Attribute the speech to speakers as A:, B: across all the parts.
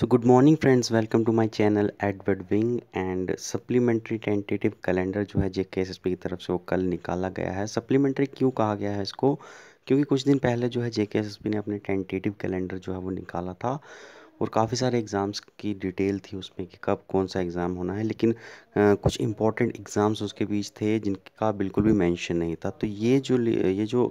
A: so good morning friends welcome to my channel Edward wing and supplementary tentative calendar जो है जेके S S P की तरफ से वो कल निकाला गया है सप्लीमेंट्री क्यों कहा गया है इसको क्योंकि कुछ दिन पहले जो है जेके एस एस पी ने अपने टेंटेटिव कैलेंडर जो है वो निकाला था और काफ़ी सारे एग्ज़ाम्स की डिटेल थी उसमें कि कब कौन सा एग्ज़ाम होना है लेकिन आ, कुछ इंपॉर्टेंट एग्ज़ाम्स उसके बीच थे जिनका बिल्कुल भी मेंशन नहीं था तो ये जो ये जो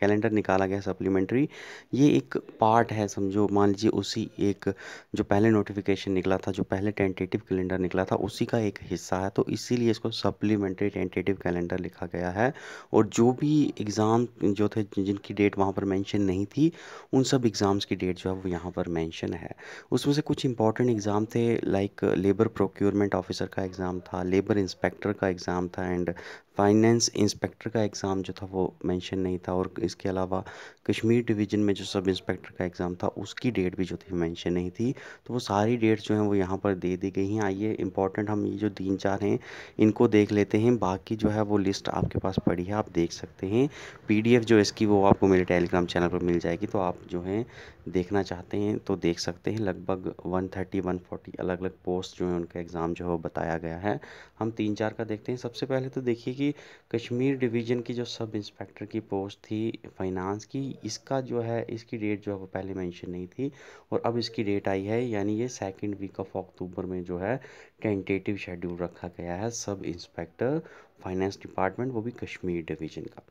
A: कैलेंडर निकाला गया सप्लीमेंट्री ये एक पार्ट है समझो मान लीजिए उसी एक जो पहले नोटिफिकेशन निकला था जो पहले टेंटेटिव कैलेंडर निकला था उसी का एक हिस्सा है तो इसीलिए इसको सप्लीमेंट्री टेंटेटिव कैलेंडर लिखा गया है और जो भी एग्ज़ाम जो थे जिनकी डेट वहाँ पर मैंशन नहीं थी उन सब एग्ज़ाम्स की डेट जो है वो यहाँ पर मैंशन है उसमें से कुछ इंपॉर्टेंट एग्ज़ाम थे लाइक लेबर प्रोक्योरमेंट ऑफिसर का एग्ज़ाम था लेबर इंस्पेक्टर का एग्ज़ाम था एंड फाइनेंस इंस्पेक्टर का एग्ज़ाम जो था वो मेंशन नहीं था और इसके अलावा कश्मीर डिवीज़न में जो सब इंस्पेक्टर का एग्ज़ाम था उसकी डेट भी जो थी मेंशन नहीं थी तो वो सारी डेट्स जो हैं वो यहाँ पर दे दी गई हैं आइए इंपॉर्टेंट हम ये जो तीन चार हैं इनको देख लेते हैं बाकी जो है वो लिस्ट आपके पास पड़ी है आप देख सकते हैं पी जो इसकी वो आपको मेरे टेलीग्राम चैनल पर मिल जाएगी तो आप जो हैं देखना चाहते हैं तो देख सकते हैं ही लगभग 130 140 अलग अलग पोस्ट जो है उनका एग्ज़ाम जो है बताया गया है हम तीन चार का देखते हैं सबसे पहले तो देखिए कि कश्मीर डिवीज़न की जो सब इंस्पेक्टर की पोस्ट थी फाइनेंस की इसका जो है इसकी डेट जो है वो पहले मैंशन नहीं थी और अब इसकी डेट आई है यानी ये सेकेंड वीक ऑफ अक्टूबर में जो है टेंटेटिव शेड्यूल रखा गया है सब इंस्पेक्टर फाइनेंस डिपार्टमेंट वो भी कश्मीर डिवीज़न का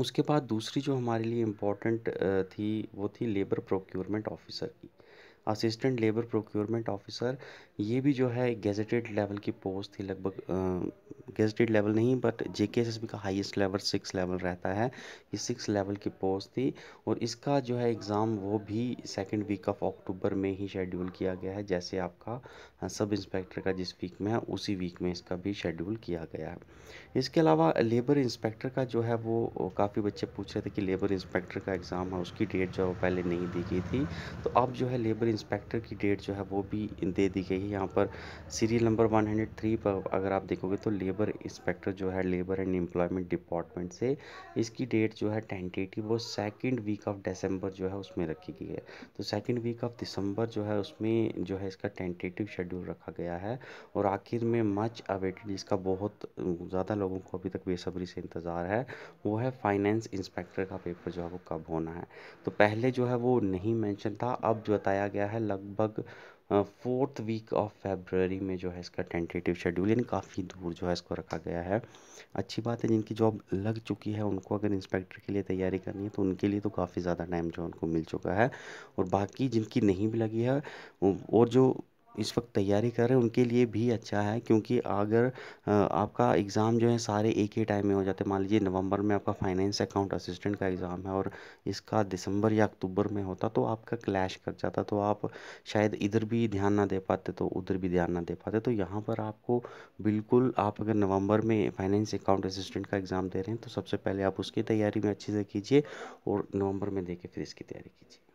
A: उसके बाद दूसरी जो हमारे लिए इम्पोर्टेंट थी वो थी लेबर प्रोक्योरमेंट ऑफिसर की असिस्टेंट लेबर प्रोक्योरमेंट ऑफिसर ये भी जो है गेजेटेड लेवल की पोस्ट थी लगभग गेजेटेड लेवल नहीं but J K S S B का हाईएस्ट लेवल सिक्स लेवल रहता है ये सिक्स लेवल की पोस्ट थी और इसका जो है एग्ज़ाम वो भी सेकेंड वीक ऑफ अक्टूबर में ही शेड्यूल किया गया है जैसे आपका सब इंस्पेक्टर का जिस वीक में है उसी वीक में इसका भी शेड्यूल किया गया है इसके अलावा लेबर इंस्पेक्टर का जो है वो काफ़ी बच्चे पूछ रहे थे कि लेबर इंस्पेक्टर का एग्ज़ाम है उसकी डेट जो है वो पहले नहीं दी गई थी तो अब जो है लेबर इंस्पेक्टर की डेट जो है वो भी दे दी गई है यहाँ पर सीरियल नंबर 103 पर अगर आप देखोगे तो लेबर इंस्पेक्टर जो है लेबर एंड एम्प्लॉयमेंट डिपार्टमेंट से इसकी डेट जो है टेंटेटिव वो सेकेंड वीक ऑफ दिसंबर जो है उसमें रखी गई है तो सेकेंड वीक ऑफ दिसंबर जो है उसमें जो है इसका टेंटेटिव शेड्यूल रखा गया है और आखिर में मच अवेटेड इसका बहुत ज़्यादा लोगों को अभी तक बेसब्री से इंतज़ार है वो है फाइनेंस इंस्पेक्टर का पेपर जो है वो कब होना है तो पहले जो है वो नहीं मैंशन था अब जो बताया गया गया है लगभग फोर्थ वीक ऑफ फेबररी में जो है इसका टेंटेटिव शेड्यूल यानी काफ़ी दूर जो है इसको रखा गया है अच्छी बात है जिनकी जॉब लग चुकी है उनको अगर इंस्पेक्टर के लिए तैयारी करनी है तो उनके लिए तो काफ़ी ज़्यादा टाइम जो है उनको मिल चुका है और बाकी जिनकी नहीं भी लगी है और जो इस वक्त तैयारी कर रहे हैं उनके लिए भी अच्छा है क्योंकि अगर आपका एग्ज़ाम जो है सारे एक ही टाइम में हो जाते हैं मान लीजिए नवंबर में आपका फाइनेंस अकाउंट असिस्टेंट का एग्ज़ाम है और इसका दिसंबर या अक्टूबर में होता तो आपका क्लैश कर जाता तो आप शायद इधर भी ध्यान ना दे पाते तो उधर भी ध्यान ना दे पाते तो यहाँ पर आपको बिल्कुल आप अगर नवंबर में फाइनेंस अकाउंट असिस्टेंट का एग्ज़ाम दे रहे हैं तो सबसे पहले आप उसकी तैयारी में अच्छे से कीजिए और नवंबर में दे के फिर इसकी तैयारी कीजिए